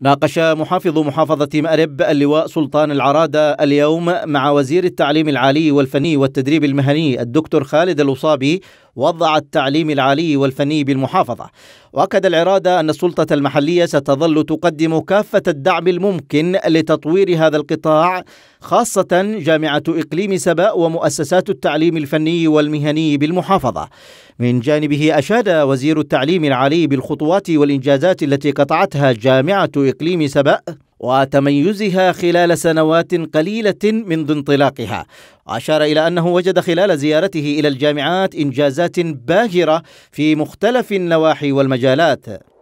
ناقش محافظ محافظة مأرب اللواء سلطان العرادة اليوم مع وزير التعليم العالي والفني والتدريب المهني الدكتور خالد الوصابي وضع التعليم العالي والفني بالمحافظة وأكد العرادة أن السلطة المحلية ستظل تقدم كافة الدعم الممكن لتطوير هذا القطاع خاصة جامعة إقليم سبأ ومؤسسات التعليم الفني والمهني بالمحافظة من جانبه أشاد وزير التعليم العالي بالخطوات والإنجازات التي قطعتها جامعة إقليم سبأ وتميزها خلال سنوات قليله منذ انطلاقها أشار إلى أنه وجد خلال زيارته إلى الجامعات إنجازات باهرة في مختلف النواحي والمجالات